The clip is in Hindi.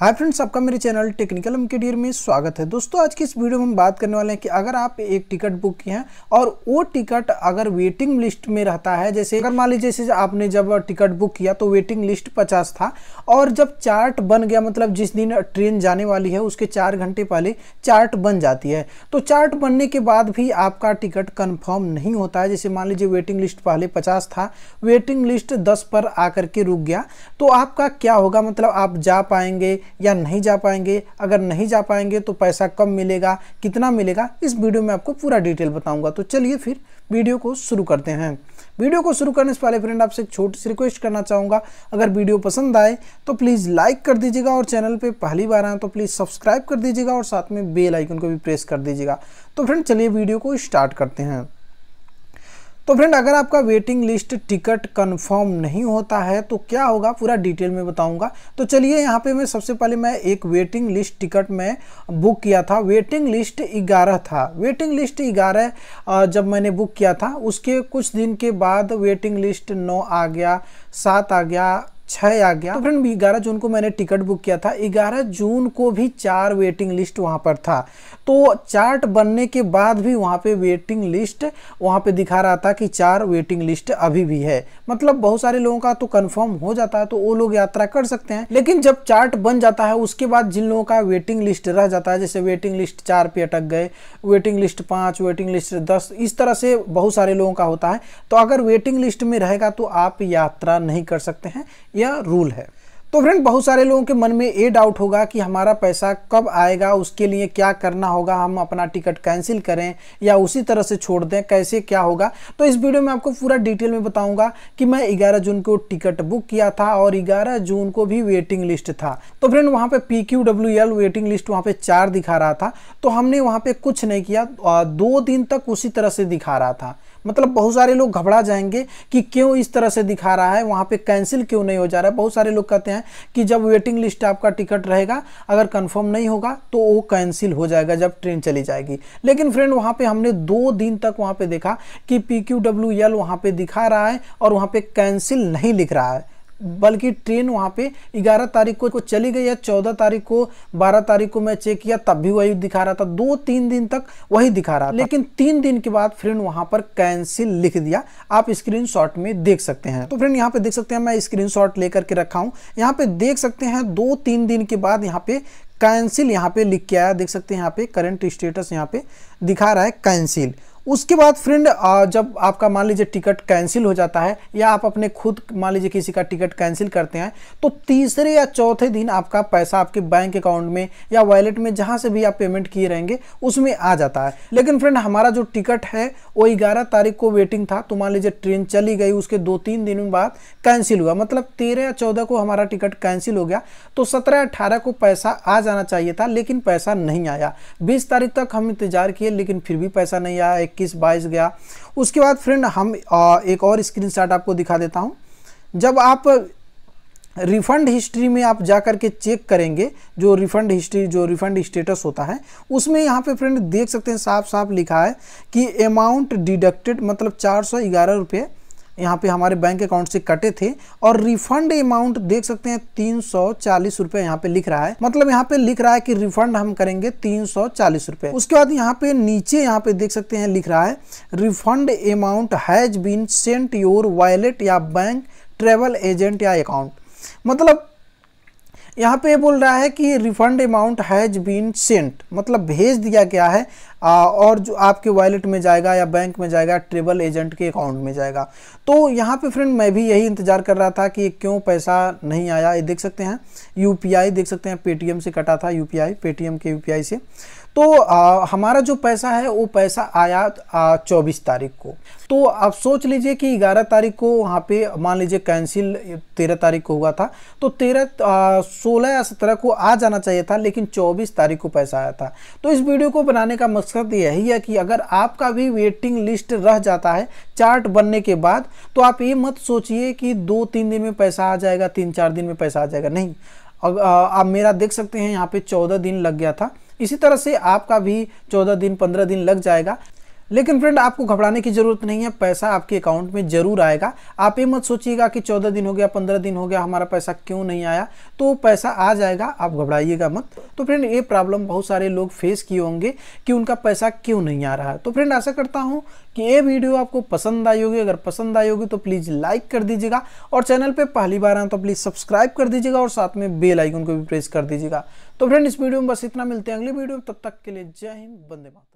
हाय फ्रेंड्स आपका मेरे चैनल टेक्निकल एम में स्वागत है दोस्तों आज की इस वीडियो में हम बात करने वाले हैं कि अगर आप एक टिकट बुक किए हैं और वो टिकट अगर वेटिंग लिस्ट में रहता है जैसे अगर मान लीजिए जैसे आपने जब टिकट बुक किया तो वेटिंग लिस्ट पचास था और जब चार्ट बन गया मतलब जिस दिन ट्रेन जाने वाली है उसके चार घंटे पहले चार्ट बन जाती है तो चार्ट बनने के बाद भी आपका टिकट कन्फर्म नहीं होता है जैसे मान लीजिए वेटिंग लिस्ट पहले पचास था वेटिंग लिस्ट दस पर आकर के रुक गया तो आपका क्या होगा मतलब आप जा पाएंगे या नहीं जा पाएंगे अगर नहीं जा पाएंगे तो पैसा कम मिलेगा कितना मिलेगा इस वीडियो में आपको पूरा डिटेल बताऊंगा तो चलिए फिर वीडियो को शुरू करते हैं वीडियो को शुरू करने से पहले फ्रेंड आपसे एक छोटी सी रिक्वेस्ट करना चाहूँगा अगर वीडियो पसंद आए तो प्लीज़ लाइक कर दीजिएगा और चैनल पर पहली बार आए तो प्लीज़ सब्सक्राइब कर दीजिएगा और साथ में बेल आइकन को भी प्रेस कर दीजिएगा तो फ्रेंड चलिए वीडियो को स्टार्ट करते हैं तो फ्रेंड अगर आपका वेटिंग लिस्ट टिकट कंफर्म नहीं होता है तो क्या होगा पूरा डिटेल में बताऊंगा तो चलिए यहाँ पे मैं सबसे पहले मैं एक वेटिंग लिस्ट टिकट में बुक किया था वेटिंग लिस्ट ग्यारह था वेटिंग लिस्ट ग्यारह जब मैंने बुक किया था उसके कुछ दिन के बाद वेटिंग लिस्ट नौ आ गया सात आ गया छः आ गया तो फ्रेंड ग्यारह जून को मैंने टिकट बुक किया था ग्यारह जून को भी चार वेटिंग लिस्ट वहां पर था तो चार्ट बनने के बाद भी वहां पे वेटिंग लिस्ट वहां पे दिखा रहा था कि चार वेटिंग लिस्ट अभी भी है मतलब बहुत सारे लोगों का तो कन्फर्म हो जाता है तो वो लोग यात्रा कर सकते हैं लेकिन जब चार्ट बन जाता है उसके बाद जिन लोगों का वेटिंग लिस्ट रह जाता है जैसे वेटिंग लिस्ट चार पे अटक गए वेटिंग लिस्ट पाँच वेटिंग लिस्ट दस इस तरह से बहुत सारे लोगों का होता है तो अगर वेटिंग लिस्ट में रहेगा तो आप यात्रा नहीं कर सकते हैं या रूल है तो फ्रेंड बहुत सारे लोगों के मन में ये डाउट होगा कि हमारा पैसा कब आएगा उसके लिए क्या करना होगा हम अपना टिकट कैंसिल करें या उसी तरह से छोड़ दें कैसे क्या होगा तो इस वीडियो में आपको पूरा डिटेल में बताऊंगा कि मैं 11 जून को टिकट बुक किया था और 11 जून को भी वेटिंग लिस्ट था तो फ्रेंड वहाँ पर पी वेटिंग लिस्ट वहाँ पर चार दिखा रहा था तो हमने वहाँ पर कुछ नहीं किया दो दिन तक उसी तरह से दिखा रहा था मतलब बहुत सारे लोग घबरा जाएंगे कि क्यों इस तरह से दिखा रहा है वहाँ पे कैंसिल क्यों नहीं हो जा रहा है बहुत सारे लोग कहते हैं कि जब वेटिंग लिस्ट आपका टिकट रहेगा अगर कंफर्म नहीं होगा तो वो कैंसिल हो जाएगा जब ट्रेन चली जाएगी लेकिन फ्रेंड वहाँ पर हमने दो दिन तक वहाँ पर देखा कि पी क्यू डब्ल्यू एल वहाँ पर दिखा रहा है और वहाँ पर कैंसिल नहीं लिख रहा है बल्कि ट्रेन वहाँ पे 11 तारीख को चली गई या 14 तारीख को 12 तारीख को मैं चेक किया तब भी वही दिखा रहा था दो तीन दिन तक वही दिखा रहा था लेकिन तीन दिन के बाद फ्रेंड वहाँ पर कैंसिल लिख दिया आप स्क्रीन में देख सकते हैं तो फ्रेंड यहाँ पे देख सकते हैं मैं स्क्रीन लेकर के रखा हूँ यहाँ पे देख सकते हैं दो तीन दिन के बाद यहाँ पे कैंसिल यहाँ पे लिख के आया देख सकते हैं यहाँ पे करंट स्टेटस यहाँ पे दिखा रहा है कैंसिल उसके बाद फ्रेंड जब आपका मान लीजिए टिकट कैंसिल हो जाता है या आप अपने खुद मान लीजिए किसी का टिकट कैंसिल करते हैं तो तीसरे या चौथे दिन आपका पैसा आपके बैंक अकाउंट में या वॉलेट में जहाँ से भी आप पेमेंट किए रहेंगे उसमें आ जाता है लेकिन फ्रेंड हमारा जो टिकट है वो ग्यारह तारीख को वेटिंग था तो मान लीजिए ट्रेन चली गई उसके दो तीन दिन बाद कैंसिल हुआ मतलब तेरह या चौदह को हमारा टिकट कैंसिल हो गया तो सत्रह अठारह को पैसा आ जाना चाहिए था लेकिन पैसा नहीं आया बीस तारीख तक हम इंतजार किए लेकिन फिर भी पैसा नहीं आया इक्कीस बाईस गया उसके बाद फ्रेंड हम एक और स्क्रीन आपको दिखा देता हूँ जब आप रिफंड हिस्ट्री में आप जा करके चेक करेंगे जो रिफंड हिस्ट्री जो रिफंड स्टेटस होता है उसमें यहाँ पे फ्रेंड देख सकते हैं साफ साफ लिखा है कि अमाउंट डिडक्टेड मतलब चार सौ ग्यारह रुपये यहाँ पे हमारे बैंक अकाउंट से कटे थे और रिफंड अमाउंट देख सकते हैं तीन सौ चालीस रुपए यहाँ पे लिख रहा है मतलब यहाँ पे लिख रहा है कि रिफंड हम करेंगे तीन सौ चालीस रुपए उसके बाद यहाँ पे नीचे यहाँ पे देख सकते हैं लिख रहा है refund amount has been sent your wallet या बैंक ट्रेवल एजेंट या अकाउंट मतलब यहाँ पे बोल रहा है कि refund amount has been sent मतलब भेज दिया गया है आ, और जो आपके वॉलेट में जाएगा या बैंक में जाएगा ट्रेवल एजेंट के अकाउंट में जाएगा तो यहाँ पे फ्रेंड मैं भी यही इंतज़ार कर रहा था कि क्यों पैसा नहीं आया ये देख सकते हैं यूपीआई देख सकते हैं पेटीएम से कटा था यूपीआई पेटीएम के यूपीआई से तो आ, हमारा जो पैसा है वो पैसा आया चौबीस तारीख को तो आप सोच लीजिए कि ग्यारह तारीख को वहाँ पे मान लीजिए कैंसिल तेरह तारीख को हुआ था तो तेरह सोलह या सत्रह को आ जाना चाहिए था लेकिन चौबीस तारीख को पैसा आया था तो इस वीडियो को बनाने का मकसद यही है कि अगर आपका भी वेटिंग लिस्ट रह जाता है चार्ट बनने के बाद तो आप ये मत सोचिए कि दो तीन दिन में पैसा आ जाएगा तीन चार दिन में पैसा आ जाएगा नहीं अब आप मेरा देख सकते हैं यहाँ पे चौदह दिन लग गया था इसी तरह से आपका भी चौदह दिन पंद्रह दिन लग जाएगा लेकिन फ्रेंड आपको घबराने की ज़रूरत नहीं है पैसा आपके अकाउंट में ज़रूर आएगा आप ये मत सोचिएगा कि चौदह दिन हो गया पंद्रह दिन हो गया हमारा पैसा क्यों नहीं आया तो पैसा आ जाएगा आप घबराइएगा मत तो फ्रेंड ये प्रॉब्लम बहुत सारे लोग फेस किए होंगे कि उनका पैसा क्यों नहीं आ रहा है तो फ्रेंड आशा करता हूँ कि ये वीडियो आपको पसंद आई होगी अगर पसंद आई होगी तो प्लीज़ लाइक कर दीजिएगा और चैनल पर पहली बार आए तो प्लीज़ सब्सक्राइब कर दीजिएगा और साथ में बेल आइकन को भी प्रेस कर दीजिएगा तो फ्रेंड इस वीडियो में बस इतना मिलते हैं अगली वीडियो में तब तक के लिए जय हिंद बंदे मातरम